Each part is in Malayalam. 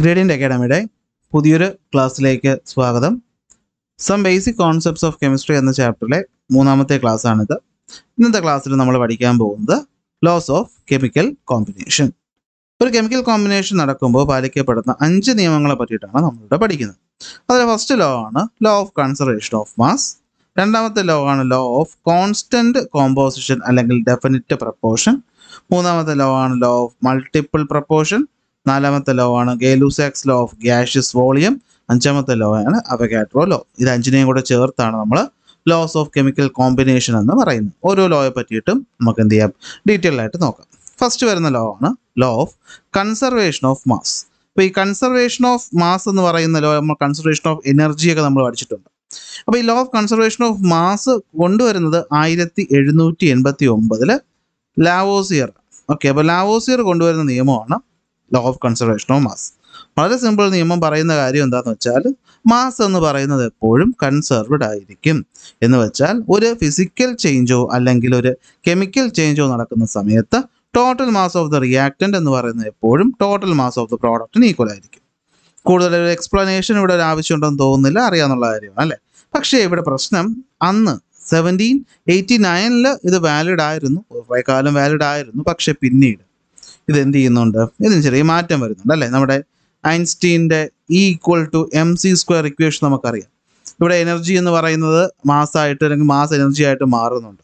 ഗ്രേഡിയൻ്റ് അക്കാഡമിയുടെ പുതിയൊരു ക്ലാസ്സിലേക്ക് സ്വാഗതം some basic concepts of chemistry എന്ന ചാപ്റ്ററിലെ മൂന്നാമത്തെ ക്ലാസ്സാണിത് ഇന്നത്തെ ക്ലാസ്സിൽ നമ്മൾ പഠിക്കാൻ പോകുന്നത് ലോസ് ഓഫ് കെമിക്കൽ കോമ്പിനേഷൻ ഒരു കെമിക്കൽ കോമ്പിനേഷൻ നടക്കുമ്പോൾ പാലിക്കപ്പെടുന്ന അഞ്ച് നിയമങ്ങളെ പറ്റിയിട്ടാണ് നമ്മളിവിടെ പഠിക്കുന്നത് അതിലെ ഫസ്റ്റ് ലോ ആണ് law of conservation of mass രണ്ടാമത്തെ ലോ ആണ് ലോ ഓഫ് കോൺസ്റ്റന്റ് കോമ്പോസിഷൻ അല്ലെങ്കിൽ ഡെഫിനിറ്റ് പ്രപ്പോർഷൻ മൂന്നാമത്തെ ലോ ആണ് ലോ ഓഫ് മൾട്ടിപ്പിൾ പ്രപ്പോർഷൻ നാലാമത്തെ ലോ ആണ് Gay Lussac's law of gaseous volume അഞ്ചാമത്തെ ലോ ആണ് അവഗാട്രോ ലോ ഇത് അഞ്ചിനെയും കൂടെ ചേർത്താണ് നമ്മൾ ലോസ് ഓഫ് കെമിക്കൽ കോമ്പിനേഷൻ എന്ന് പറയുന്നത് ഓരോ ലോയെ പറ്റിയിട്ടും നമുക്ക് എന്ത് ചെയ്യാം ഡീറ്റെയിൽ ആയിട്ട് നോക്കാം ഫസ്റ്റ് വരുന്ന ലോ ആണ് law of conservation of mass അപ്പോൾ ഈ കൺസർവേഷൻ ഓഫ് മാസ് എന്ന് പറയുന്ന ലോ നമ്മൾ കൺസർവേഷൻ ഓഫ് എനർജിയൊക്കെ നമ്മൾ പഠിച്ചിട്ടുണ്ട് അപ്പോൾ ഈ law of conservation of mass കൊണ്ടുവരുന്നത് ആയിരത്തി എഴുന്നൂറ്റി എൺപത്തി ഒമ്പതിൽ ലാവോസിയർ ഓക്കെ അപ്പോൾ ലാവോസിയർ കൊണ്ടുവരുന്ന നിയമമാണ് law of conservation of mass വളരെ സിമ്പിൾ നിയമം പറയുന്ന കാര്യം എന്താണെന്ന് വെച്ചാൽ മാസ് എന്ന് പറയുന്നത് എപ്പോഴും കൺസർവ്ഡ് ആയിരിക്കും എന്ന് വെച്ചാൽ ഒരു ഫിസിക്കൽ ചേഞ്ചോ അല്ലെങ്കിൽ ഒരു കെമിക്കൽ ചേഞ്ചോ നടക്കുന്ന സമയത്ത് total mass of the reactant എന്ന് പറയുന്നത് എപ്പോഴും ടോട്ടൽ മാസ് ഓഫ് ദ പ്രോഡക്റ്റിന് ഈക്വൽ ആയിരിക്കും കൂടുതൽ ഒരു എക്സ്പ്ലനേഷൻ ഇവിടെ ഒരു ആവശ്യമുണ്ടെന്ന് തോന്നുന്നില്ല അറിയാമെന്നുള്ള കാര്യമാണ് അല്ലേ പക്ഷേ ഇവിടെ പ്രശ്നം അന്ന് സെവൻറ്റീൻ എയ്റ്റി നയനിൽ ഇത് വാലിഡ് ആയിരുന്നു കുറേക്കാലം കാലം വാലിഡ് ആയിരുന്നു പക്ഷേ പിന്നീട് ഇത് എന്ത് ചെയ്യുന്നുണ്ട് ഇതിന് ചെറിയ മാറ്റം വരുന്നുണ്ട് അല്ലേ നമ്മുടെ ഐൻസ്റ്റീൻ്റെ E equal to M C square equation നമുക്കറിയാം ഇവിടെ എനർജി എന്ന് പറയുന്നത് മാസമായിട്ട് അല്ലെങ്കിൽ മാസ് എനർജി ആയിട്ട് മാറുന്നുണ്ട്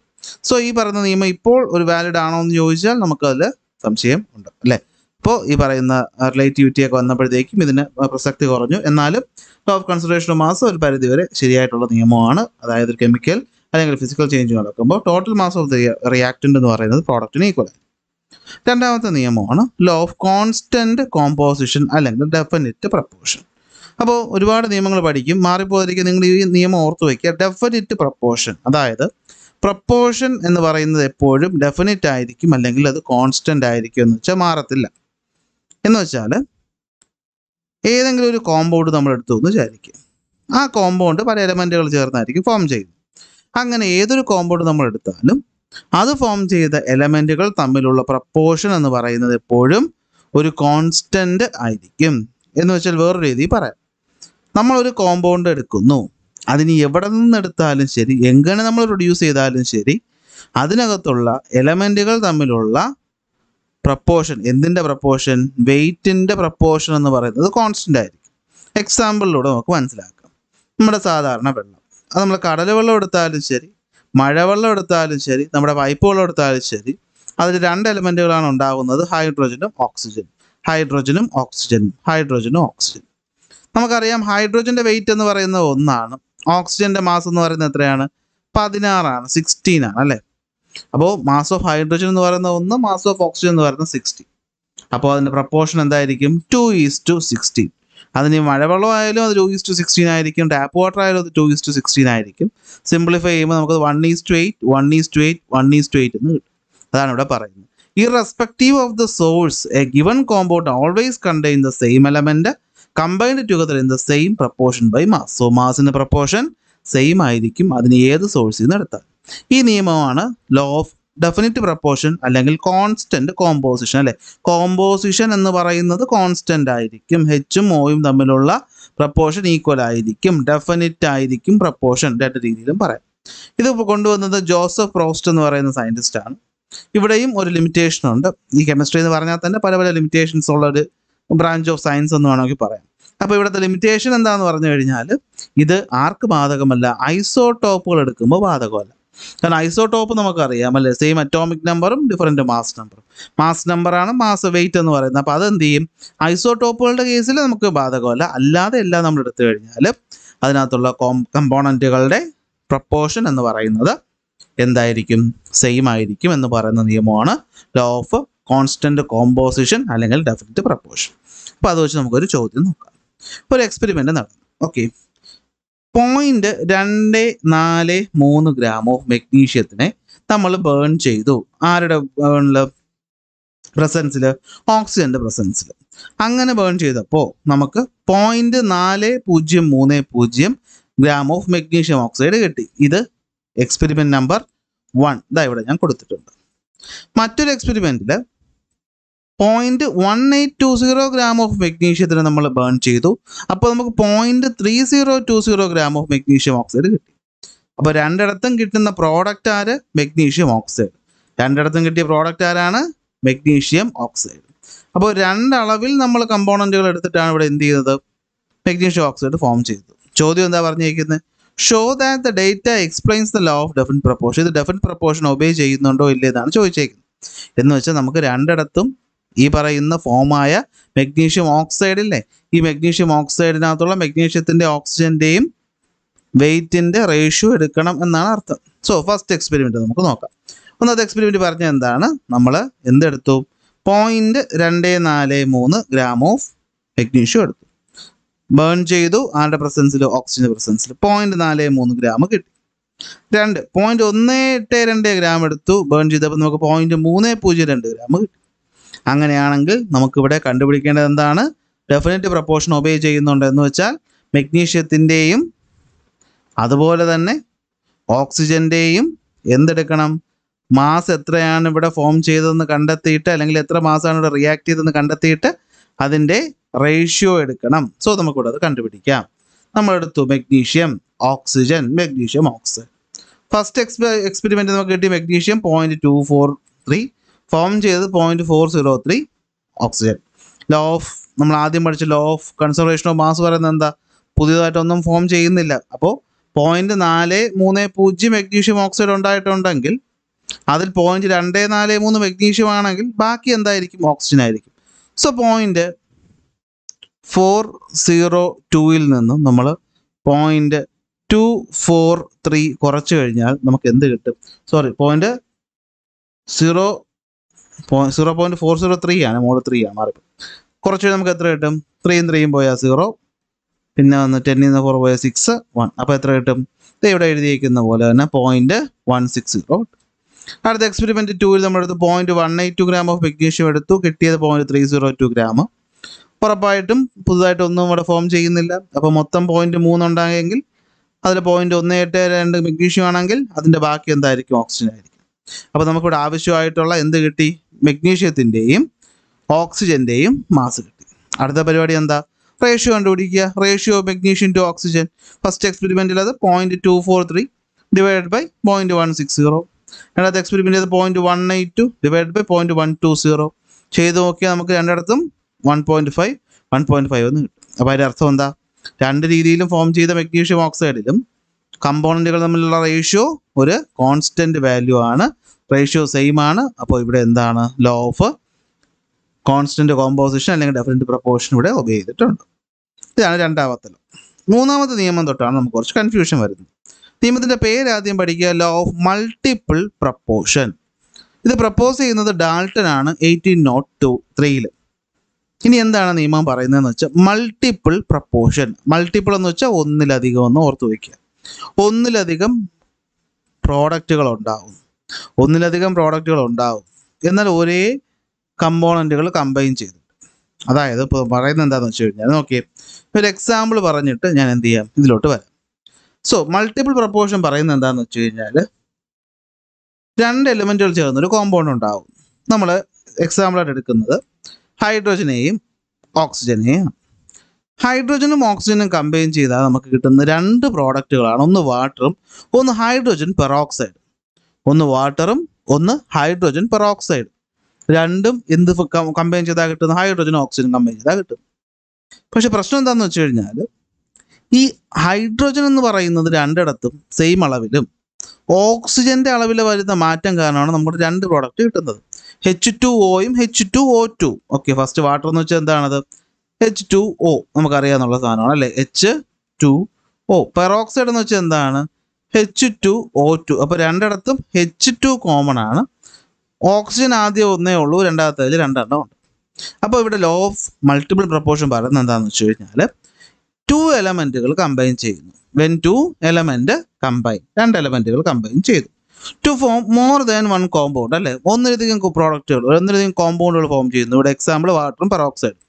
സോ ഈ പറയുന്ന നിയമം ഇപ്പോൾ ഒരു വാലിഡ് ആണോ എന്ന് ചോദിച്ചാൽ നമുക്കതിൽ സംശയം ഉണ്ട് അല്ലേ അപ്പോൾ ഈ പറയുന്ന റിലേറ്റിവിറ്റിയൊക്കെ വന്നപ്പോഴത്തേക്കും ഇതിന് പ്രസക്തി കുറഞ്ഞു എന്നാലും ടോ ഓഫ് കൺസിഡറേഷൻ മാസം ഒരു പരിധിവരെ ശരിയായിട്ടുള്ള നിയമമാണ് അതായത് ഒരു കെമിക്കൽ അല്ലെങ്കിൽ ഫിസിക്കൽ ചേഞ്ച് നടക്കുമ്പോൾ total mass of the reactant എന്ന് പറയുന്നത് പ്രോഡക്റ്റിന് ഈക്വൽ ആണ് രണ്ടാമത്തെ നിയമമാണ് ലോ ഓഫ് കോൺസ്റ്റൻറ്റ് കോമ്പോസിഷൻ അല്ലെങ്കിൽ ഡെഫിനിറ്റ് പ്രപ്പോർഷൻ അപ്പോൾ ഒരുപാട് നിയമങ്ങൾ പഠിക്കും മാറിപ്പോയിരിക്കും നിങ്ങൾ ഈ നിയമം ഓർത്ത് വയ്ക്കുക ഡെഫിനിറ്റ് പ്രപ്പോർഷൻ അതായത് പ്രപ്പോർഷൻ എന്ന് പറയുന്നത് എപ്പോഴും ഡെഫിനിറ്റ് ആയിരിക്കും അല്ലെങ്കിൽ അത് കോൺസ്റ്റൻ്റ് ആയിരിക്കും എന്ന് വെച്ചാൽ മാറത്തില്ല എന്ന് വെച്ചാൽ ഏതെങ്കിലും ഒരു കോമ്പൗണ്ട് നമ്മൾ എടുത്തു എന്ന് വിചാരിക്കുക ആ കോമ്പൗണ്ട് പല എലമെൻറ്റുകൾ ചേർന്നായിരിക്കും ഫോം ചെയ്യുന്നത് അങ്ങനെ ഏതൊരു കോമ്പൗണ്ട് നമ്മൾ എടുത്താലും അത് ഫോം ചെയ്ത എലമെൻറ്റുകൾ തമ്മിലുള്ള പ്രപ്പോർഷൻ എന്ന് പറയുന്നത് എപ്പോഴും ഒരു കോൺസ്റ്റൻ്റ് ആയിരിക്കും എന്ന് വെച്ചാൽ വേറൊരു രീതിയിൽ പറയാം ഒരു കോമ്പൗണ്ട് എടുക്കുന്നു അതിന് എവിടെ നിന്ന് എടുത്താലും ശരി എങ്ങനെ നമ്മൾ പ്രൊഡ്യൂസ് ചെയ്താലും ശരി അതിനകത്തുള്ള എലമെൻറ്റുകൾ തമ്മിലുള്ള പ്രപ്പോർഷൻ എന്തിൻ്റെ പ്രപ്പോർഷൻ വെയിറ്റിൻ്റെ പ്രപ്പോർഷൻ എന്ന് പറയുന്നത് കോൺസ്റ്റൻ്റ് ആയിരിക്കും എക്സാമ്പിളിലൂടെ നമുക്ക് മനസ്സിലാക്കാം നമ്മുടെ സാധാരണ വെള്ളം അത് നമ്മൾ കടൽ വെള്ളം എടുത്താലും ശരി മഴവെള്ളം എടുത്താലും ശരി നമ്മുടെ പൈപ്പ് വെള്ളം എടുത്താലും ശരി അതിൽ രണ്ട് എലമെൻറ്റുകളാണ് ഉണ്ടാകുന്നത് ഹൈഡ്രോജനും ഓക്സിജനും ഹൈഡ്രോജനും ഓക്സിജനും ഹൈഡ്രോജനും ഓക്സിജനും നമുക്കറിയാം ഹൈഡ്രോജന്റെ വെയിറ്റ് എന്ന് പറയുന്നത് ഒന്നാണ് ഓക്സിജന്റെ മാസ് എന്ന് പറയുന്നത് എത്രയാണ് പതിനാറാണ് സിക്സ്റ്റീൻ ആണ് അല്ലേ അപ്പോൾ മാസ് ഓഫ് ഹൈഡ്രോജൻ എന്ന് പറയുന്ന ഒന്ന് മാസ് ഓഫ് ഓക്സിജൻ എന്ന് പറയുന്നത് സിക്സ്റ്റീൻ അപ്പോൾ അതിന്റെ പ്രപ്പോർഷൻ എന്തായിരിക്കും ടു ഈസ് ടു സിക്സ്റ്റീൻ അതിന് മഴവെള്ളം ആയാലും അത് ടു ഈസ്റ്റ് സിക്സ്റ്റീൻ ആയിരിക്കും ടാപ്പ് വാട്ടർ ആയാലും അത് ടു ഈസ്റ്റ് സിക്സ്റ്റീൻ ആയിരിക്കും സിംപ്ലിഫൈ ചെയ്യുമ്പോൾ നമുക്ക് one is to eight one is to eight one is to eight എന്ന് കിട്ടും അതാണ് ഇവിടെ പറയുന്നത് respective of the source a given compound always contain the same element combined together in the same proportion by mass so മാസിന്റെ പ്രപ്പോർഷൻ സെയിം ആയിരിക്കും അതിന് ഏത് സോഴ്സിൽ നിന്ന് എടുത്താൽ ഈ നിയമമാണ് ലോ ഓഫ് ഡെഫിനറ്റ് പ്രപ്പോർഷൻ അല്ലെങ്കിൽ കോൺസ്റ്റന്റ് കോമ്പോസിഷൻ അല്ലെ കോമ്പോസിഷൻ എന്ന് പറയുന്നത് കോൺസ്റ്റന്റ് ആയിരിക്കും ഹെച്ചും ഓയും തമ്മിലുള്ള പ്രപ്പോർഷൻ ഈക്വൽ ആയിരിക്കും ഡെഫിനിറ്റ് ആയിരിക്കും പ്രപ്പോർഷൻ രണ്ട് രീതിയിലും പറയാം ഇത് കൊണ്ടുവന്നത് ജോസഫ് പ്രോസ്റ്റ് എന്ന് പറയുന്ന സയന്റിസ്റ്റ് ആണ് ഇവിടെയും ഒരു ലിമിറ്റേഷൻ ഉണ്ട് ഈ കെമിസ്ട്രി എന്ന് പറഞ്ഞാൽ തന്നെ പല പല ലിമിറ്റേഷൻസ് ഉള്ള ഒരു ബ്രാഞ്ച് ഓഫ് സയൻസ് എന്ന് വേണമെങ്കിൽ പറയാം അപ്പോൾ ഇവിടുത്തെ ലിമിറ്റേഷൻ എന്താന്ന് പറഞ്ഞു കഴിഞ്ഞാൽ ഇത് ആർക്ക് ബാധകമല്ല ഐസോടോപ്പുകൾ എടുക്കുമ്പോൾ ബാധകമല്ല കാരണം ഐസോടോപ്പ് നമുക്കറിയാം അല്ലേ സെയിം അറ്റോമിക് നമ്പറും ഡിഫറെൻറ്റ് മാസ് നമ്പറും മാസ് നമ്പറാണ് മാസ് വെയിറ്റ് എന്ന് പറയുന്നത് അപ്പോൾ അതെന്ത് ചെയ്യും ഐസോടോപ്പുകളുടെ കേസിൽ നമുക്ക് ബാധകമല്ല അല്ലാതെ എല്ലാം നമ്മൾ എടുത്തു കഴിഞ്ഞാൽ അതിനകത്തുള്ള കോം കമ്പോണൻറ്റുകളുടെ പ്രപ്പോർഷൻ എന്ന് പറയുന്നത് എന്തായിരിക്കും സെയിം ആയിരിക്കും എന്ന് പറയുന്ന നിയമമാണ് ലോ ഓഫ് കോൺസ്റ്റൻറ്റ് കോമ്പോസിഷൻ അല്ലെങ്കിൽ ഡെഫിനറ്റ് പ്രപ്പോർഷൻ അപ്പോൾ അത് വെച്ച് നമുക്കൊരു ചോദ്യം നോക്കാം ഒരു എക്സ്പെരിമെൻറ്റ് നടന്നു ഓക്കെ പോയിന്റ് രണ്ട് നാല് മൂന്ന് ഗ്രാം ഓഫ് മെഗ്നീഷ്യത്തിനെ നമ്മൾ ബേൺ ചെയ്തു ആരുടെ ബേണിൽ പ്രസൻസിൽ ഓക്സിജന്റെ പ്രസൻസിൽ അങ്ങനെ ബേൺ ചെയ്തപ്പോൾ നമുക്ക് പോയിന്റ് നാല് പൂജ്യം മൂന്ന് പൂജ്യം ഗ്രാം ഓഫ് മെഗ്നീഷ്യം ഓക്സൈഡ് കിട്ടി ഇത് എക്സ്പെരിമെന്റ് നമ്പർ വൺ ഇതാ ഇവിടെ ഞാൻ കൊടുത്തിട്ടുണ്ട് മറ്റൊരു എക്സ്പെരിമെന്റിൽ point one eight two zero gram of മെഗ്നീഷ്യത്തിന് നമ്മൾ ബേൺ ചെയ്തു അപ്പോൾ നമുക്ക് point three zero two zero gram of magnesium oxide കിട്ടി അപ്പോൾ രണ്ടിടത്തും കിട്ടുന്ന പ്രോഡക്റ്റ് ആര് മെഗ്നീഷ്യം ഓക്സൈഡ് രണ്ടിടത്തും കിട്ടിയ പ്രോഡക്റ്റ് ആരാണ് മെഗ്നീഷ്യം ഓക്സൈഡ് അപ്പോൾ രണ്ടളവിൽ നമ്മൾ കമ്പോണൻറ്റുകൾ എടുത്തിട്ടാണ് ഇവിടെ എന്ത് ചെയ്യുന്നത് മെഗ്നീഷ്യം ഓക്സൈഡ് ഫോം ചെയ്തത് ചോദ്യം എന്താ പറഞ്ഞിരിക്കുന്നത് show that the data explains the law of definite proportion ഇത് ഡെഫിൻ പ്രപ്പോർഷൻ ഒബേ ചെയ്യുന്നുണ്ടോ ഇല്ലേ എന്നാണ് ചോദിച്ചേക്കുന്നത് എന്ന് വെച്ചാൽ നമുക്ക് രണ്ടിടത്തും ഈ പറയുന്ന ഫോമായ മെഗ്നീഷ്യം ഓക്സൈഡ് ഇല്ലേ ഈ മെഗ്നീഷ്യം ഓക്സൈഡിനകത്തുള്ള മെഗ്നീഷ്യത്തിൻ്റെ ഓക്സിജൻ്റെയും വെയ്റ്റിൻ്റെ റേഷ്യോ എടുക്കണം എന്നാണ് അർത്ഥം സോ ഫസ്റ്റ് എക്സ്പെരിമെൻറ്റ് നമുക്ക് നോക്കാം ഒന്നാമത്തെ എക്സ്പെരിമെൻറ്റ് പറഞ്ഞ എന്താണ് നമ്മൾ എന്തെടുത്തു പോയിൻറ്റ് രണ്ട് നാല് മൂന്ന് ഗ്രാം ഓഫ് മെഗ്നീഷ്യം എടുത്തു ബേൺ ചെയ്തു ആരുടെ പ്രസൻസിൽ ഓക്സിജൻ്റെ പ്രസൻസിൽ പോയിൻ്റ് നാല് മൂന്ന് ഗ്രാം കിട്ടി രണ്ട് പോയിൻറ്റ് ഒന്ന് എട്ട് രണ്ട് ഗ്രാം എടുത്തു ബേൺ ചെയ്തപ്പോൾ നമുക്ക് പോയിൻറ്റ് മൂന്ന് പൂജ്യം രണ്ട് ഗ്രാം കിട്ടി അങ്ങനെയാണെങ്കിൽ നമുക്കിവിടെ കണ്ടുപിടിക്കേണ്ടത് എന്താണ് ഡെഫിനറ്റ് പ്രപ്പോർഷൻ ഒബേ ചെയ്യുന്നുണ്ട് എന്ന് വെച്ചാൽ മെഗ്നീഷ്യത്തിൻ്റെയും അതുപോലെ തന്നെ ഓക്സിജൻ്റെയും എന്തെടുക്കണം മാസ് എത്രയാണ് ഇവിടെ ഫോം ചെയ്തതെന്ന് കണ്ടെത്തിയിട്ട് അല്ലെങ്കിൽ എത്ര മാസമാണ് ഇവിടെ റിയാക്ട് ചെയ്തതെന്ന് കണ്ടെത്തിയിട്ട് അതിൻ്റെ റേഷ്യോ എടുക്കണം സോ നമുക്കിവിടെ അത് കണ്ടുപിടിക്കാം നമ്മളെടുത്തു magnesium oxygen magnesium oxygen first എക്സ്പെ എക്സ്പെരിമെൻറ്റ് നമുക്ക് കിട്ടി magnesium point two four three form ചെയ്തത് point four zero three oxygen law of നമ്മൾ ആദ്യം പഠിച്ച law of conservation of mass പറയുന്നത് എന്താ പുതിയതായിട്ടൊന്നും ഫോം ചെയ്യുന്നില്ല അപ്പോൾ പോയിന്റ് നാല് മൂന്ന് പൂജ്യം മെഗ്നീഷ്യം ഓക്സൈഡ് ഉണ്ടായിട്ടുണ്ടെങ്കിൽ അതിൽ പോയിന്റ് രണ്ട് നാല് മൂന്ന് മെഗ്നീഷ്യം ആണെങ്കിൽ ബാക്കി എന്തായിരിക്കും ഓക്സിജൻ ആയിരിക്കും സോ പോയിന്റ് ഫോർ സീറോ ടുവിൽ നിന്നും നമ്മൾ പോയിന്റ് ടു ഫോർ ത്രീ കുറച്ച് കഴിഞ്ഞാൽ നമുക്ക് എന്ത് കിട്ടും sorry point zero zero point four zero three ആണ് മോഡ് ത്രീ ആണ് മാറി കുറച്ച് നമുക്ക് എത്ര കിട്ടും ത്രീയും ത്രീയും പോയാൽ സീറോ പിന്നെ വന്ന് ടെന്നിൽ നിന്ന് ഫോർ പോയാൽ സിക്സ് വൺ അപ്പോൾ എത്ര കിട്ടും ഇത് ഇവിടെ എഴുതിയിരിക്കുന്ന പോലെ തന്നെ പോയിന്റ് വൺ സിക്സ് സീറോ അടുത്ത എക്സ്പെരിമെന്റ് ടൂവിൽ നമ്മൾ എടുത്ത് point one eight two gram of magnesium എടുത്തു കിട്ടിയത് point three zero two gram ഉറപ്പായിട്ടും പുതുതായിട്ട് ഒന്നും ഇവിടെ ഫോം ചെയ്യുന്നില്ല അപ്പോൾ മൊത്തം പോയിന്റ് മൂന്ന് മൂന്നുണ്ടായെങ്കിൽ അതിൽ പോയിന്റ് ഒന്ന് എട്ട് രണ്ട് മെഗ്നീഷ്യം ആണെങ്കിൽ അതിൻ്റെ ബാക്കി എന്തായിരിക്കും ഓക്സിജൻ ആയിരിക്കും അപ്പോൾ നമുക്കിവിടെ ആവശ്യമായിട്ടുള്ള എന്ത് കിട്ടി മെഗ്നീഷ്യത്തിൻ്റെയും ഓക്സിജൻ്റെയും മാസ് കിട്ടി അടുത്ത പരിപാടി എന്താ റേഷ്യോ കണ്ടുപിടിക്കുക ratio magnesium to oxygen first എക്സ്പെരിമെൻറ്റിൽ അത് point two four three divide by point one six zero രണ്ടാമത്തെ എക്സ്പെരിമെൻറ്റ് അത് point one eight two divide by point one two zero ചെയ്ത് നോക്കിയാൽ നമുക്ക് രണ്ടിടത്തും one point five one point five എന്ന് കിട്ടും അപ്പോൾ അതിൻ്റെ അർത്ഥം എന്താ രണ്ട് രീതിയിലും ഫോം ചെയ്ത മെഗ്നീഷ്യം ഓക്സൈഡിലും കമ്പോണൻറ്റുകൾ തമ്മിലുള്ള റേഷ്യോ ഒരു കോൺസ്റ്റൻറ്റ് വാല്യൂ ആണ് റേഷ്യോ സെയിം ആണ് അപ്പോൾ ഇവിടെ എന്താണ് ലോ ഓഫ് കോൺസ്റ്റന്റ് കോമ്പോസിഷൻ അല്ലെങ്കിൽ ഡെഫിനറ്റ് പ്രപ്പോർഷൻ ഇവിടെ ഒബേ ചെയ്തിട്ടുണ്ട് ഇതാണ് രണ്ടാമത്തെ ലോ മൂന്നാമത്തെ നിയമം തൊട്ടാണ് നമുക്ക് കുറച്ച് കൺഫ്യൂഷൻ വരുന്നത് നിയമത്തിൻ്റെ പേര് ആദ്യം പഠിക്കുക ലോ ഓഫ് മൾട്ടിപ്പിൾ പ്രപ്പോർഷൻ ഇത് പ്രപ്പോസ് ചെയ്യുന്നത് ഡാൾട്ടൺ ആണ് എയ്റ്റീൻ നോട്ട് ടു ത്രീയിൽ ഇനി എന്താണ് നിയമം പറയുന്നതെന്ന് വെച്ചാൽ മൾട്ടിപ്പിൾ പ്രപ്പോർഷൻ മൾട്ടിപ്പിൾ എന്ന് വെച്ചാൽ ഒന്നിലധികം എന്ന് ഓർത്ത് വയ്ക്കുക ഒന്നിലധികം പ്രോഡക്റ്റുകൾ ഉണ്ടാകുന്നു ഒന്നിലധികം പ്രോഡക്റ്റുകൾ ഉണ്ടാവും എന്നാൽ ഒരേ കമ്പോണൻറ്റുകൾ കമ്പൈൻ ചെയ്തിട്ട് അതായത് ഇപ്പോൾ പറയുന്നത് എന്താണെന്ന് വെച്ച് കഴിഞ്ഞാൽ നോക്കിയേ ഒരു എക്സാമ്പിൾ പറഞ്ഞിട്ട് ഞാൻ എന്ത് ചെയ്യാം ഇതിലോട്ട് വരാം സോ മൾട്ടിപ്പിൾ പ്രപ്പോർഷൻ പറയുന്നത് എന്താണെന്ന് വെച്ച് കഴിഞ്ഞാൽ രണ്ട് എലിമെൻറ്റുകൾ ചേർന്നൊരു ഒരു കോമ്പൗണ്ട് ഉണ്ടാവും നമ്മൾ എക്സാമ്പിളായിട്ട് എടുക്കുന്നത് ഹൈഡ്രോജനെയും ഓക്സിജനെയും ഹൈഡ്രോജനും ഓക്സിജനും കമ്പൈൻ ചെയ്താൽ നമുക്ക് കിട്ടുന്ന രണ്ട് പ്രോഡക്റ്റുകളാണ് ഒന്ന് വാട്ടറും ഒന്ന് ഹൈഡ്രോജൻ പെറോക്സൈഡ് ഒന്ന് വാട്ടറും ഒന്ന് ഹൈഡ്രോജൻ പെറോക്സൈഡ് രണ്ടും എന്ത് കമ്പൈൻ ചെയ്താൽ കിട്ടുന്ന ഹൈഡ്രോജൻ ഓക്സിജൻ കമ്പൈൻ ചെയ്താൽ കിട്ടും പക്ഷെ പ്രശ്നം എന്താണെന്ന് വെച്ച് കഴിഞ്ഞാൽ ഈ ഹൈഡ്രോജൻ എന്ന് പറയുന്നത് രണ്ടിടത്തും സെയിം അളവിലും ഓക്സിജന്റെ അളവിൽ വരുന്ന മാറ്റം കാരണമാണ് നമ്മുടെ രണ്ട് പ്രോഡക്റ്റ് കിട്ടുന്നത് എച്ച് ടു ഒയും H two O two okay first water എന്ന് വെച്ചാൽ എന്താണത് എച്ച് ടു ഒ നമുക്കറിയാന്നുള്ള സാധനമാണ് അല്ലെ എച്ച് ടു ഒ പെറോക്സൈഡ് എന്ന് വെച്ചാൽ എന്താണ് എച്ച് ടു ഒ ടു അപ്പോൾ രണ്ടിടത്തും എച്ച് ടു കോമൺ ആണ് ഓക്സിജൻ ആദ്യം ഒന്നേ ഉള്ളൂ രണ്ടാമത്തേതിൽ രണ്ടെണ്ണം ഉണ്ട് അപ്പോൾ ഇവിടെ ലോ ഓഫ് മൾട്ടിപ്പിൾ പ്രപ്പോർഷൻ പറയുന്നത് എന്താണെന്ന് വെച്ച് കഴിഞ്ഞാൽ ടു എലമെൻറ്റുകൾ കമ്പൈൻ ചെയ്യുന്നു വെൻ ടു എലമെൻറ്റ് കമ്പൈൻ രണ്ട് എലമെൻറ്റുകൾ കമ്പൈൻ ചെയ്തു to form more than one compound അല്ലേ ഒന്നിലധികം പ്രോഡക്റ്റുകൾ ഒന്നിലധികം കോമ്പൗണ്ടുകൾ ഫോം ചെയ്യുന്നു ഇവിടെ എക്സാമ്പിൾ വാട്ടറും പെറോക്സൈഡും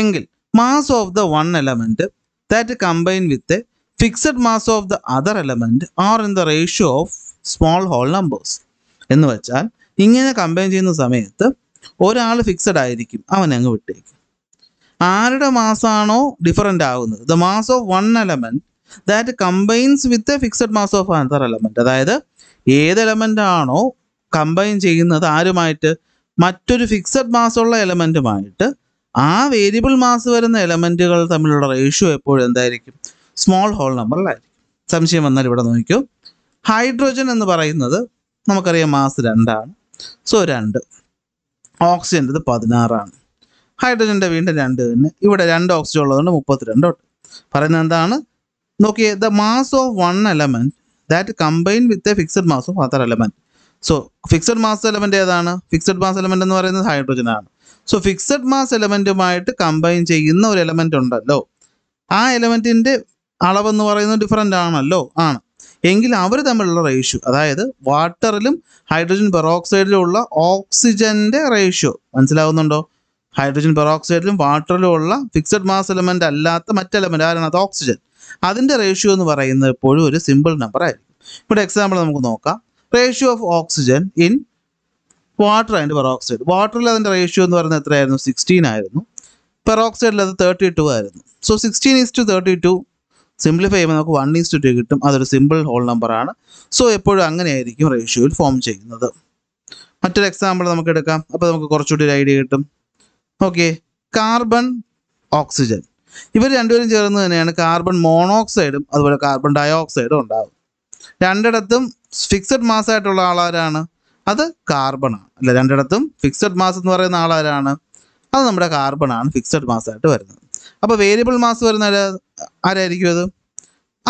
എങ്കിൽ mass of the one element that combine with a fixed mass of the other element are in the ratio of small whole numbers എന്ന് വെച്ചാൽ ഇങ്ങനെ കമ്പയർ ചെയ്യുന്ന സമയത്ത് ഒരാൾ ഫിക്സഡ് ആയിരിക്കും അവൻ അങ്ങ് വിട്ടേക്കും ആരുടെ മാസാണോ ഡിഫറെൻ്റ് ആകുന്നത് the mass of one element that combines with a fixed mass of other element അതായത് ഏത് എലമെൻ്റ് ആണോ കമ്പൈൻ ചെയ്യുന്നത് ആരുമായിട്ട് മറ്റൊരു ഫിക്സഡ് ഉള്ള എലമെൻറ്റുമായിട്ട് ആ വേരിയബിൾ മാസ് വരുന്ന എലമെൻറ്റുകൾ തമ്മിലുള്ള റേഷ്യോ എപ്പോഴും എന്തായിരിക്കും സ്മോൾ ഹോൾ നമ്പറിലായിരിക്കും സംശയം വന്നാൽ ഇവിടെ നോക്കൂ ഹൈഡ്രോജൻ എന്ന് പറയുന്നത് നമുക്കറിയാം മാസ് രണ്ടാണ് സോ രണ്ട് ഓക്സിജൻ്റെ ഇത് പതിനാറാണ് ഹൈഡ്രജൻ്റെ വീണ്ടും രണ്ട് തന്നെ ഇവിടെ രണ്ട് ഓക്സിജൻ ഉള്ളതുകൊണ്ട് മുപ്പത്തിരണ്ട് ഉണ്ട് പറയുന്നത് എന്താണ് നോക്കിയേ the mass of one element that combine with a fixed mass of other element so fixed mass element ഏതാണ് ഫിക്സഡ് മാസ് എലമെൻറ്റ് എന്ന് പറയുന്നത് ഹൈഡ്രജനാണ് ആണ് സോ ഫിക്സഡ് മാസ് എലമെൻറ്റുമായിട്ട് കമ്പൈൻ ചെയ്യുന്ന ഒരു എലമെൻ്റ് ഉണ്ടല്ലോ ആ എലമെൻറ്റിൻ്റെ അളവെന്ന് പറയുന്നത് ഡിഫറെൻ്റ് ആണല്ലോ ആണ് എങ്കിൽ അവർ തമ്മിലുള്ള റേഷ്യോ അതായത് വാട്ടറിലും ഹൈഡ്രജൻ പെറോക്സൈഡിലും ഉള്ള ഓക്സിജന്റെ റേഷ്യോ മനസ്സിലാവുന്നുണ്ടോ ഹൈഡ്രജൻ പെറോക്സൈഡിലും വാട്ടറിലും ഉള്ള ഫിക്സഡ് മാസ് എലമെന്റ് അല്ലാത്ത മറ്റ് ആരാണ് അത് ഓക്സിജൻ അതിന്റെ റേഷ്യോ എന്ന് പറയുന്നത് എപ്പോഴും ഒരു സിമ്പിൾ നമ്പർ ആയിരിക്കും ഇവിടെ എക്സാമ്പിൾ നമുക്ക് നോക്കാം ratio of oxygen in water and peroxide വാട്ടറിൽ അതിന്റെ റേഷ്യോ എന്ന് പറയുന്നത് എത്രയായിരുന്നു സിക്സ്റ്റീൻ ആയിരുന്നു പെറോക്സൈഡിൽ അത് തേർട്ടി ടു ആയിരുന്നു so sixteen is to thirty two simplify ചെയ്യുമ്പോൾ നമുക്ക് വൺ ഈസ് ടു ടു കിട്ടും അതൊരു സിമ്പിൾ ഹോൾ നമ്പറാണ് സോ എപ്പോഴും അങ്ങനെയായിരിക്കും റേഷ്യോയിൽ ഫോം ചെയ്യുന്നത് മറ്റൊരു എക്സാമ്പിൾ നമുക്ക് എടുക്കാം അപ്പോൾ നമുക്ക് കുറച്ചുകൂടി ഒരു ഐഡിയ കിട്ടും ഓക്കെ കാർബൺ ഓക്സിജൻ ഇവർ രണ്ടുപേരും ചേർന്ന് തന്നെയാണ് കാർബൺ മോണോക്സൈഡും അതുപോലെ കാർബൺ ഡയോക്സൈഡും ഉണ്ടാകും രണ്ടിടത്തും ഫിക്സഡ് മാസ് ആയിട്ടുള്ള ആളാരാണ് അത് കാർബണാണ് അല്ല രണ്ടിടത്തും ഫിക്സഡ് മാസ് എന്ന് പറയുന്ന ആളാരാണ് അത് നമ്മുടെ കാർബണാണ് ഫിക്സഡ് മാസ് ആയിട്ട് വരുന്നത് അപ്പോൾ വേരിയബിൾ മാസ് വരുന്നത് ആരായിരിക്കും അത്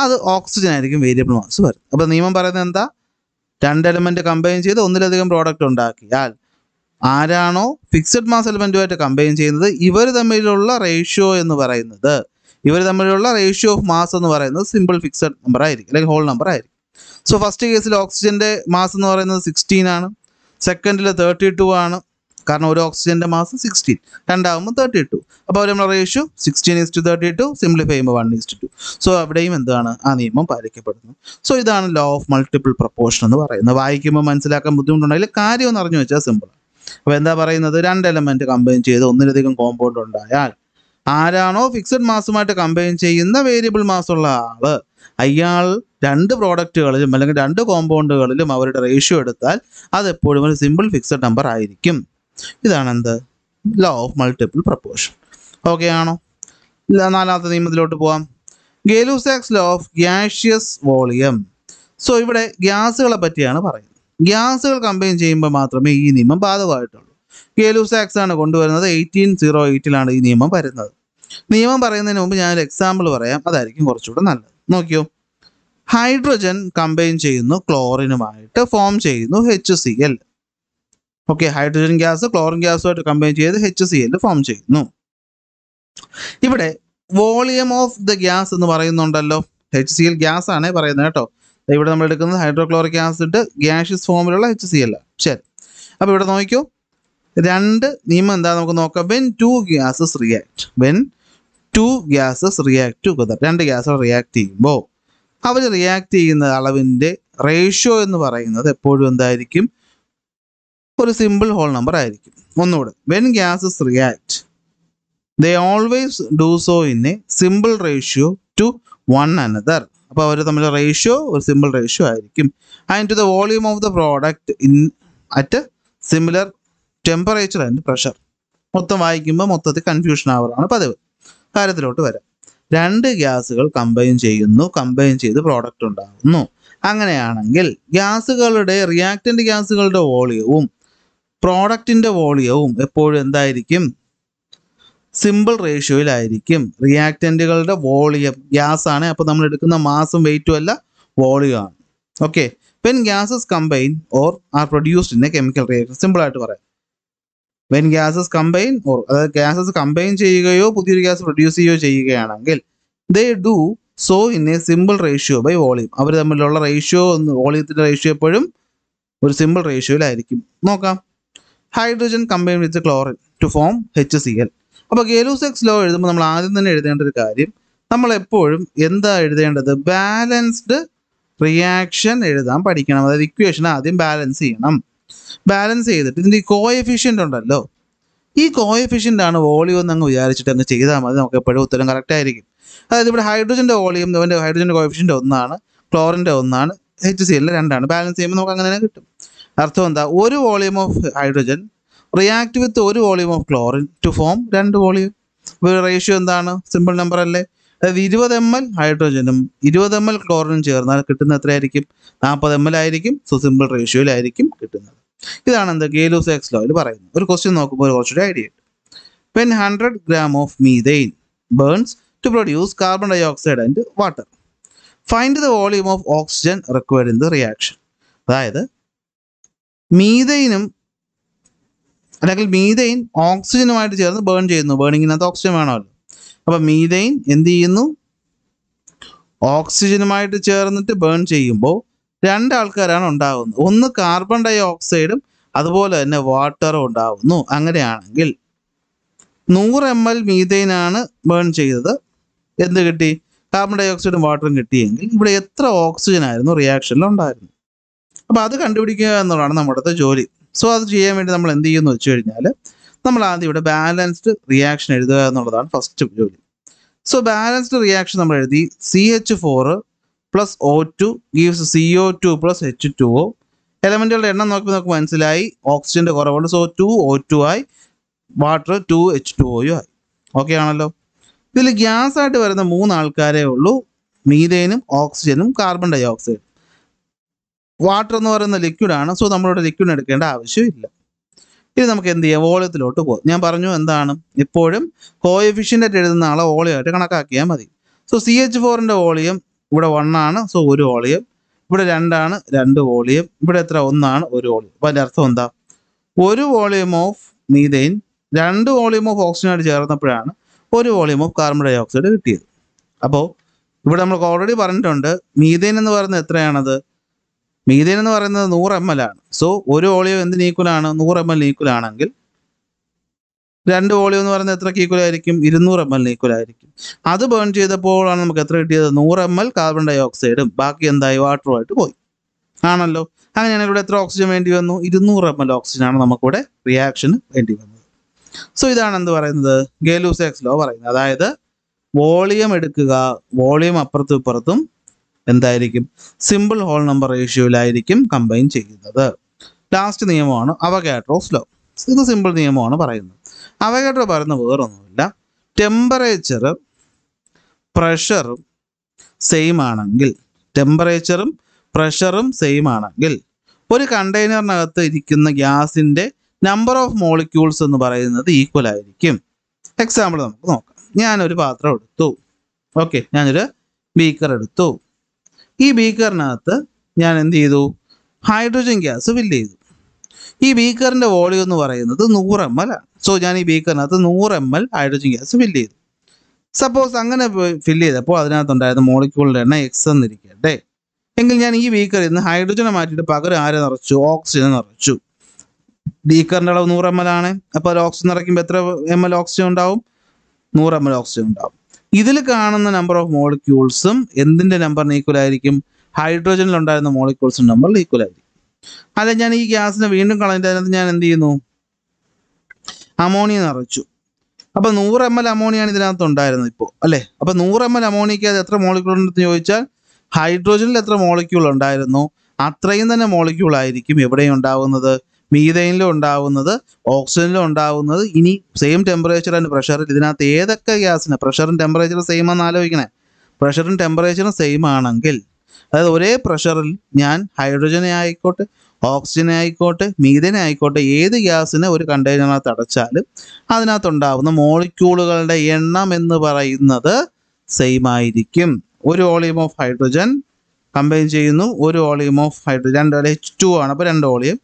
അത് ഓക്സിജൻ ആയിരിക്കും വേരിയബിൾ മാസ് വരുന്നത് അപ്പോൾ നിയമം പറയുന്നത് എന്താ രണ്ട് എലമെന്റ് കമ്പൈൻ ചെയ്ത് ഒന്നിലധികം പ്രോഡക്റ്റ് ഉണ്ടാക്കിയാൽ ആരാണോ ഫിക്സഡ് മാസ് എലമെൻറ്റുമായിട്ട് കമ്പൈൻ ചെയ്യുന്നത് ഇവർ തമ്മിലുള്ള റേഷ്യോ എന്ന് പറയുന്നത് ഇവർ തമ്മിലുള്ള റേഷ്യോ ഓഫ് മാസ് എന്ന് പറയുന്നത് സിമ്പിൾ ഫിക്സഡ് നമ്പർ ആയിരിക്കും അല്ലെങ്കിൽ ഹോൾ നമ്പർ ആയിരിക്കും സോ ഫസ്റ്റ് കേസിൽ ഓക്സിജൻ്റെ മാസ് എന്ന് പറയുന്നത് സിക്സ്റ്റീൻ ആണ് സെക്കൻഡിൽ തേർട്ടി ടു ആണ് കാരണം ഒരു ഓക്സിജന്റെ മാസ് സിക്സ്റ്റീൻ രണ്ടാകുമ്പോൾ തേർട്ടി ടു അപ്പോൾ അവർ നമ്മൾ ratio sixteen to thirty two simplify ചെയ്യുമ്പോൾ വൺ ഈസ് ടു സോ അവിടെയും എന്താണ് ആ നിയമം പാലിക്കപ്പെടുന്നത് സോ ഇതാണ് ലോ ഓഫ് മൾട്ടിപ്പിൾ പ്രപ്പോർഷൻ എന്ന് പറയുന്നത് വായിക്കുമ്പോൾ മനസ്സിലാക്കാൻ ബുദ്ധിമുട്ടുണ്ടെങ്കിൽ കാര്യം എന്ന് അറിഞ്ഞു വെച്ചാൽ സിമ്പിളാണ് അപ്പോൾ എന്താ പറയുന്നത് രണ്ട് എലമെൻറ്റ് കമ്പൈൻ ചെയ്ത് ഒന്നിലധികം കോമ്പൗണ്ട് ഉണ്ടായാൽ ആരാണോ ഫിക്സഡ് മാസുമായിട്ട് കമ്പൈൻ ചെയ്യുന്ന വേരിയബിൾ മാസമുള്ള ആള് അയാൾ രണ്ട് പ്രോഡക്റ്റുകളിലും അല്ലെങ്കിൽ രണ്ട് കോമ്പൗണ്ടുകളിലും അവരുടെ റേഷ്യോ എടുത്താൽ അതെപ്പോഴും ഒരു സിമ്പിൾ ഫിക്സഡ് നമ്പർ ആയിരിക്കും ഇതാണ് എന്ത് law of multiple proportion okay ആണോ നാലാമത്തെ നിയമത്തിലോട്ട് പോവാം Gay Lussac's law of gaseous volume so ഇവിടെ ഗ്യാസുകളെ പറ്റിയാണ് പറയുന്നത് ഗ്യാസുകൾ കമ്പൈൻ ചെയ്യുമ്പോൾ മാത്രമേ ഈ നിയമം ബാധകമായിട്ടുള്ളൂ ഗേലൂസാക്സ് ആണ് കൊണ്ടുവരുന്നത് എയ്റ്റീൻ സീറോ എയ്റ്റിലാണ് ഈ നിയമം വരുന്നത് നിയമം പറയുന്നതിന് മുമ്പ് ഞാനൊരു എക്സാമ്പിൾ പറയാം അതായിരിക്കും കുറച്ചുകൂടെ നല്ലത് നോക്കിയോ ഹൈഡ്രജൻ കമ്പൈൻ ചെയ്യുന്നു ക്ലോറിനുമായിട്ട് ഫോം ചെയ്യുന്നു H C L okay hydrogen gas chlorine ഗ്യാസുമായിട്ട് കമ്പൈൻ ചെയ്ത് എച്ച് സി എൽ ഫോം ചെയ്യുന്നു ഇവിടെ വോളിയം ഓഫ് ദ ഗ്യാസ് എന്ന് പറയുന്നുണ്ടല്ലോ എച്ച് സി എൽ ഗ്യാസ് ആണേ പറയുന്നത് കേട്ടോ ഇവിടെ നമ്മൾ എടുക്കുന്നത് ഹൈഡ്രോക്ലോറിക് ആസിഡ് ഗ്യാഷ്യസ് ഫോമിലുള്ള എച്ച് സി എൽ ശരി അപ്പോൾ ഇവിടെ നോക്കിയോ രണ്ട് നിയമം എന്താ നമുക്ക് നോക്കാം when two gases react when two gases react together രണ്ട് ഗ്യാസ് റിയാക്ട് ചെയ്യുമ്പോൾ അവർ റിയാക്ട് ചെയ്യുന്ന അളവിൻ്റെ റേഷ്യോ എന്ന് പറയുന്നത് എപ്പോഴും എന്തായിരിക്കും ഒരു സിമ്പിൾ ഹോൾ നമ്പർ ആയിരിക്കും ഒന്നുകൂടെ when gases react the always do so in a simple ratio to one another അപ്പോൾ അവർ തമ്മിൽ റേഷ്യോ ഒരു സിമ്പിൾ റേഷ്യോ ആയിരിക്കും and to the volume of the product in at similar temperature and pressure മൊത്തം വായിക്കുമ്പോൾ മൊത്തത്തിൽ കൺഫ്യൂഷൻ ആവാറാണ് പതിവ് കാര്യത്തിലോട്ട് വരാം രണ്ട് ഗ്യാസുകൾ കമ്പൈൻ ചെയ്യുന്നു കമ്പൈൻ ചെയ്ത് പ്രോഡക്റ്റ് ഉണ്ടാകുന്നു അങ്ങനെയാണെങ്കിൽ ഗ്യാസുകളുടെ റിയാക്റ്റൻ്റ് ഗ്യാസുകളുടെ വോളിയവും പ്രോഡക്റ്റിൻ്റെ വോളിയവും എപ്പോഴും എന്തായിരിക്കും സിമ്പിൾ റേഷ്യോയിലായിരിക്കും റിയാക്റ്റൻറ്റുകളുടെ വോളിയം ഗ്യാസ് ആണ് അപ്പോൾ നമ്മൾ എടുക്കുന്ന മാസും വെയിറ്റും അല്ല വോളിയം ആണ് okay when gases combine or are produced in a chemical reaction സിമ്പിളായിട്ട് പറയാം വെൻ ഗ്യാസസ് കമ്പൈൻ ഓർ അതായത് ഗ്യാസസ് കമ്പൈൻ ചെയ്യുകയോ പുതിയൊരു ഗ്യാസ് പ്രൊഡ്യൂസ് ചെയ്യുകയോ ചെയ്യുകയാണെങ്കിൽ they do so in a simple ratio by volume അവർ തമ്മിലുള്ള റേഷ്യോ ഒന്ന് വോളിയത്തിൻ്റെ റേഷ്യോ എപ്പോഴും ഒരു സിമ്പിൾ റേഷ്യോയിലായിരിക്കും നോക്കാം hydrogen combine with chlorine to form H C L അപ്പോൾ ഗേലൂസെക്സ് ലോ എഴുതുമ്പോൾ നമ്മൾ ആദ്യം തന്നെ എഴുതേണ്ട ഒരു കാര്യം നമ്മൾ എപ്പോഴും എന്താ എഴുതേണ്ടത് ബാലൻസ്ഡ് റിയാക്ഷൻ എഴുതാൻ പഠിക്കണം അതായത് ഇക്വേഷൻ ആദ്യം ബാലൻസ് ചെയ്യണം ബാലൻസ് ചെയ്തിട്ട് ഇതിൻ്റെ ഈ കോഎഫിഷ്യൻ്റ് ഉണ്ടല്ലോ ഈ കോഎഫിഷ്യൻ്റ് ആണ് വോളിയം എന്ന് അങ്ങ് വിചാരിച്ചിട്ട് അങ്ങ് ചെയ്താൽ മതി നമുക്ക് എപ്പോഴും ഉത്തരം കറക്റ്റ് ആയിരിക്കും അതായത് ഇവിടെ ഹൈഡ്രജൻ്റെ വോളിയം അവൻ്റെ ഹൈഡ്രജൻ്റെ കോഎഫിഷ്യൻ്റ് ഒന്നാണ് ക്ലോറിൻ്റെ ഒന്നാണ് എച്ച് സി എല്ലാം രണ്ടാണ് ബാലൻസ് ചെയ്യുമ്പോൾ നമുക്ക് അങ്ങനെ കിട്ടും അർത്ഥം എന്താ ഒരു volume of hydrogen react with ഒരു volume of chlorine to form രണ്ട് വോളിയം റേഷ്യോ എന്താണ് സിമ്പിൾ നമ്പർ അല്ലേ അതായത് ഇരുപത് എം എൽ ഹൈഡ്രജനും ഇരുപത് എം എൽ ക്ലോറിനും ചേർന്നാൽ കിട്ടുന്ന എത്രയായിരിക്കും നാൽപ്പത് എം എൽ ആയിരിക്കും സോ സിമ്പിൾ റേഷ്യോയിലായിരിക്കും കിട്ടുന്നത് ഇതാണ് എന്താ ഗേലൂസ് എക്സ് ലോയിൽ പറയുന്നത് ഒരു ക്വസ്റ്റ്യൻ നോക്കുമ്പോൾ കുറച്ചുകൂടി ഐഡിയ ഉണ്ട് pen hundred gram of methane burns to produce carbon dioxide and water find the volume of oxygen required in the reaction അതായത് മീതൈനും അല്ലെങ്കിൽ മീതൈൻ ഓക്സിജനുമായിട്ട് ചേർന്ന് ബേൺ ചെയ്യുന്നു ബേണിങ്ങിനകത്ത് ഓക്സിജൻ വേണമല്ലോ അപ്പൊ മീതൈൻ എന്ത് ചെയ്യുന്നു ഓക്സിജനുമായിട്ട് ചേർന്നിട്ട് ബേൺ ചെയ്യുമ്പോൾ രണ്ടാൾക്കാരാണ് ഉണ്ടാകുന്നത് ഒന്ന് കാർബൺ ഡൈ ഓക്സൈഡും അതുപോലെ തന്നെ വാട്ടറും ഉണ്ടാകുന്നു അങ്ങനെയാണെങ്കിൽ നൂറ് എം എൽ മീതൈനാണ് ബേൺ ചെയ്തത് എന്ത് കിട്ടി കാർബൺ ഡൈ ഓക്സൈഡും വാട്ടറും കിട്ടിയെങ്കിൽ ഇവിടെ എത്ര ഓക്സിജൻ ആയിരുന്നു റിയാക്ഷനിൽ ഉണ്ടായിരുന്നു അപ്പൊ അത് കണ്ടുപിടിക്കുക എന്നുള്ളതാണ് നമ്മുടെ ജോലി സോ അത് ചെയ്യാൻ വേണ്ടി നമ്മൾ എന്ത് ചെയ്യുന്നു വെച്ച് കഴിഞ്ഞാൽ നമ്മൾ ആദ്യം ഇവിടെ ബാലൻസ്ഡ് റിയാക്ഷൻ എഴുതുക എന്നുള്ളതാണ് ഫസ്റ്റ് ജോലി സോ ബാലൻസ്ഡ് റിയാക്ഷൻ നമ്മൾ എഴുതി C H four plus O two gives C O two plus H two O എലമെന്റുകളുടെ എണ്ണം നോക്കി നമുക്ക് മനസ്സിലായി ഓക്സിജന്റെ കുറവുണ്ട് സോ ടു ഒ ടു ആയി water two H two O ആയി ഓക്കെ ആണല്ലോ ഇതിൽ ഗ്യാസ് ആയിട്ട് വരുന്ന മൂന്ന് ആൾക്കാരേ ഉള്ളൂ മീതേനും ഓക്സിജനും കാർബൺ ഡൈ ഓക്സൈഡ് വാട്ടർ എന്ന് പറയുന്ന ലിക്വിഡാണ് സോ നമ്മളിവിടെ ലിക്വിഡ് എടുക്കേണ്ട ആവശ്യമില്ല ഇനി നമുക്ക് എന്ത് ചെയ്യാം വോളിയത്തിലോട്ട് പോകും ഞാൻ പറഞ്ഞു എന്താണ് ഇപ്പോഴും കോയഫിഷ്യൻ്റായിട്ട് എഴുതുന്ന ആളെ വോളിയമായിട്ട് കണക്കാക്കിയാൽ മതി സോ സി എച്ച് ഫോറിൻ്റെ വോളിയം ഇവിടെ ആണ് സോ ഒരു വോളിയം ഇവിടെ രണ്ടാണ് രണ്ട് വോളിയം ഇവിടെ എത്ര ഒന്നാണ് ഒരു വോളിയം അപ്പോൾ അതിൻ്റെ അർത്ഥം എന്താ ഒരു വോളിയം ഓഫ് മീതെയിൻ രണ്ട് വോളിയം ഓഫ് ഓക്സിജനായിട്ട് ചേർന്നപ്പോഴാണ് ഒരു volume of carbon dioxide കിട്ടിയത് അപ്പോൾ ഇവിടെ നമ്മൾ ഓൾറെഡി പറഞ്ഞിട്ടുണ്ട് മീതെയിൻ എന്ന് പറയുന്നത് എത്രയാണത് മീതേൻ എന്ന് പറയുന്നത് നൂറ് എം എൽ ആണ് സോ ഒരു ഓളിയോ എന്തിന് ഈക്വലാണ് നൂറ് എം എൽ ഈക്വലാണെങ്കിൽ രണ്ട് വോളിയം എന്ന് പറയുന്നത് എത്രക്ക് ഈക്വൽ ആയിരിക്കും ഇരുന്നൂറ് എം എൽ ഈക്വൽ ആയിരിക്കും അത് ബേൺ ചെയ്തപ്പോഴാണ് നമുക്ക് എത്ര കിട്ടിയത് നൂറ് എം എൽ കാർബൺ ഡൈ ഓക്സൈഡും ബാക്കി എന്തായി വാട്ടറുമായിട്ട് പോയി ആണല്ലോ അങ്ങനെയാണ് ഇവിടെ എത്ര ഓക്സിജൻ വേണ്ടി വന്നു ഇരുന്നൂറ് എം എൽ ഓക്സിജൻ ആണ് നമുക്കിവിടെ റിയാക്ഷന് വേണ്ടി വന്നത് സോ ഇതാണ് എന്ത് പറയുന്നത് ഗേലൂസെക്സ് ലോ പറയുന്നത് അതായത് വോളിയം എടുക്കുക വോളിയം അപ്പുറത്തും ഇപ്പുറത്തും എന്തായിരിക്കും സിമ്പിൾ ഹോൾ നമ്പർ റേഷ്യോയിലായിരിക്കും കമ്പൈൻ ചെയ്യുന്നത് ലാസ്റ്റ് നിയമമാണ് അവഗാട്രോസ് ലോ ഇത് സിമ്പിൾ നിയമമാണ് പറയുന്നത് അവഗാട്രോ പറയുന്ന വേറൊന്നുമില്ല ടെമ്പറേച്ചർ പ്രഷറും സെയിം ആണെങ്കിൽ ടെമ്പറേച്ചറും പ്രഷറും സെയിം ആണെങ്കിൽ ഒരു കണ്ടെയ്നറിനകത്ത് ഇരിക്കുന്ന ഗ്യാസിൻ്റെ നമ്പർ ഓഫ് മോളിക്യൂൾസ് എന്ന് പറയുന്നത് ഈക്വൽ ആയിരിക്കും എക്സാമ്പിൾ നമുക്ക് നോക്കാം ഞാനൊരു പാത്രം എടുത്തു ഓക്കെ ഞാനൊരു ബീക്കർ എടുത്തു ഈ ബീക്കറിനകത്ത് ഞാൻ എന്ത് ചെയ്തു ഹൈഡ്രജൻ ഗ്യാസ് ഫില്ല് ചെയ്തു ഈ ബീക്കറിൻ്റെ വോളിയം എന്ന് പറയുന്നത് നൂറ് എം എൽ ആണ് സോ ഞാൻ ഈ ബീക്കറിനകത്ത് നൂറ് M L hydrogen gas fill ചെയ്തു സപ്പോസ് അങ്ങനെ ഫില്ല് ചെയ്തപ്പോൾ അതിനകത്തുണ്ടായിരുന്ന മോളിക്കൂളിൻ്റെ എണ്ണ എക്സ് എന്നിരിക്കട്ടെ എങ്കിൽ ഞാൻ ഈ ബീക്കറിൽ നിന്ന് ഹൈഡ്രജനെ മാറ്റിയിട്ട് പകരം ആരെ നിറച്ചു ഓക്സിജൻ നിറച്ചു ബീക്കറിൻ്റെ അളവ് നൂറ് എം എൽ ആണ് അപ്പോൾ ഓക്സിജൻ നിറയ്ക്കുമ്പോൾ എത്ര എം എൽ ഓക്സിജൻ ഉണ്ടാവും നൂറ് എം എൽ ഓക്സിജൻ ഉണ്ടാവും ഇതിൽ കാണുന്ന നമ്പർ ഓഫ് മോളിക്യൂൾസും എന്തിൻ്റെ നമ്പറിന് ഈക്വൽ ആയിരിക്കും ഹൈഡ്രോജനിൽ ഉണ്ടായിരുന്ന മോളിക്യൂൾസിൻ്റെ നമ്പറിൽ ഈക്വൽ ആയിരിക്കും അതെ ഞാൻ ഈ ഗ്യാസിനെ വീണ്ടും കളഞ്ഞിട്ട് അതിനകത്ത് ഞാൻ എന്ത് ചെയ്യുന്നു അമോണിയ നിറച്ചു അപ്പൊ നൂറ് എം എൽ അമോണിയാണ് ഇതിനകത്ത് ഉണ്ടായിരുന്നത് ഇപ്പോൾ അല്ലെ അപ്പൊ നൂറ് എം എൽ അമോണിയക്ക് അത് എത്ര മോളിക്യൂൾ ഉണ്ടെന്ന് ചോദിച്ചാൽ ഹൈഡ്രോജനിൽ എത്ര മോളിക്യൂൾ ഉണ്ടായിരുന്നു അത്രയും തന്നെ മോളിക്യൂൾ ആയിരിക്കും എവിടെയും ഉണ്ടാവുന്നത് മീതൈനിലും ഉണ്ടാവുന്നത് ഓക്സിജനിലും ഉണ്ടാവുന്നത് ഇനി സെയിം ടെമ്പറേച്ചർ ആൻഡ് പ്രഷറിൽ ഇതിനകത്ത് ഏതൊക്കെ ഗ്യാസിന് പ്രഷറും ടെമ്പറേച്ചറും സെയിം ആണെന്ന് ആലോചിക്കണേ പ്രഷറും ടെമ്പറേച്ചറും സെയിം ആണെങ്കിൽ അതായത് ഒരേ പ്രഷറിൽ ഞാൻ ഹൈഡ്രജനെ ആയിക്കോട്ടെ ഓക്സിജനെ ആയിക്കോട്ടെ മീതനെ ആയിക്കോട്ടെ ഏത് ഗ്യാസിനെ ഒരു കണ്ടെയ്നറിനകത്ത് അടച്ചാലും അതിനകത്തുണ്ടാവുന്ന മോളിക്യൂളുകളുടെ എണ്ണം എന്ന് പറയുന്നത് സെയിം ആയിരിക്കും ഒരു വോളിയം ഓഫ് ഹൈഡ്രജൻ കമ്പൈൻ ചെയ്യുന്നു ഒരു വോളിയം ഓഫ് ഹൈഡ്രജൻ രണ്ട് എച്ച് ടു ആണ് അപ്പോൾ രണ്ട് വോളിയം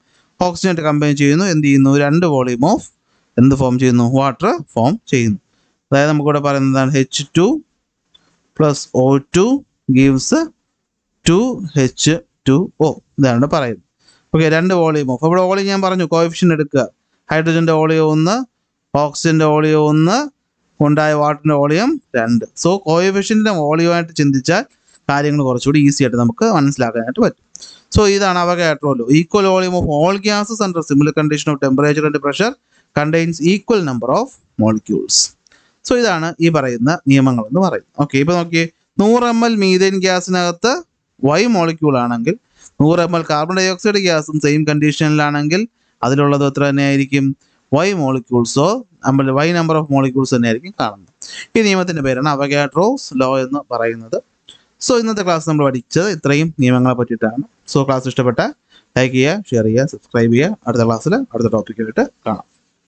ഓക്സിജനായിട്ട് കമ്പൈൻ ചെയ്യുന്നു എന്ത് ചെയ്യുന്നു രണ്ട് വോളിയൂം ഓഫ് എന്ത് ഫോം ചെയ്യുന്നു വാട്ടർ ഫോം ചെയ്യുന്നു അതായത് നമുക്കിവിടെ പറയുന്നത് എന്താണ് H two plus O two gives two H two O ഇതാണ് പറയുന്നത് ഓക്കെ രണ്ട് വോളിയം ഓഫ് ഇവിടെ വോളിയം ഞാൻ പറഞ്ഞു കോഫിഷൻ എടുക്കുക ഹൈഡ്രജൻ്റെ വോളിയം ഒന്ന് ഓക്സിജൻ്റെ വോളിയം ഒന്ന് ഉണ്ടായ വാട്ടറിൻ്റെ വോളിയം രണ്ട് സോ വോളിയം ആയിട്ട് ചിന്തിച്ചാൽ കാര്യങ്ങൾ കുറച്ചുകൂടി ഈസി ആയിട്ട് നമുക്ക് മനസ്സിലാക്കാനായിട്ട് പറ്റും സോ ഇതാണ് law equal volume of all gases under similar condition of temperature and pressure contains equal number of molecules so ഇതാണ് ഈ പറയുന്ന നിയമങ്ങൾ എന്ന് പറയുന്നത് ഓക്കെ ഇപ്പൊ നോക്കിയേ നൂറ് എം എൽ മീതേൻ ഗ്യാസിനകത്ത് വൈ മോളിക്യൂൾ ആണെങ്കിൽ നൂറ് M L carbon dioxide ഗ്യാസും സെയിം കണ്ടീഷനിലാണെങ്കിൽ അതിലുള്ളത് എത്ര തന്നെയായിരിക്കും വൈ മോളിക്യൂൾസോ നമ്മൾ വൈ നമ്പർ ഓഫ് മോളിക്യൂൾസ് തന്നെയായിരിക്കും കാണുന്നത് ഈ നിയമത്തിന്റെ പേരാണ് അവഗാട്രോസ് ലോ എന്ന് പറയുന്നത് സോ ഇന്നത്തെ ക്ലാസ് നമ്മൾ പഠിച്ചത് ഇത്രയും നിയമങ്ങളെ പറ്റിയിട്ടാണ് സോ ക്ലാസ് ഇഷ്ടപ്പെട്ട ലൈക്ക് ചെയ്യുക ഷെയർ ചെയ്യുക സബ്സ്ക്രൈബ് ചെയ്യുക അടുത്ത ക്ലാസ്സിൽ അടുത്ത ടോപ്പിക്കായിട്ട് കാണാം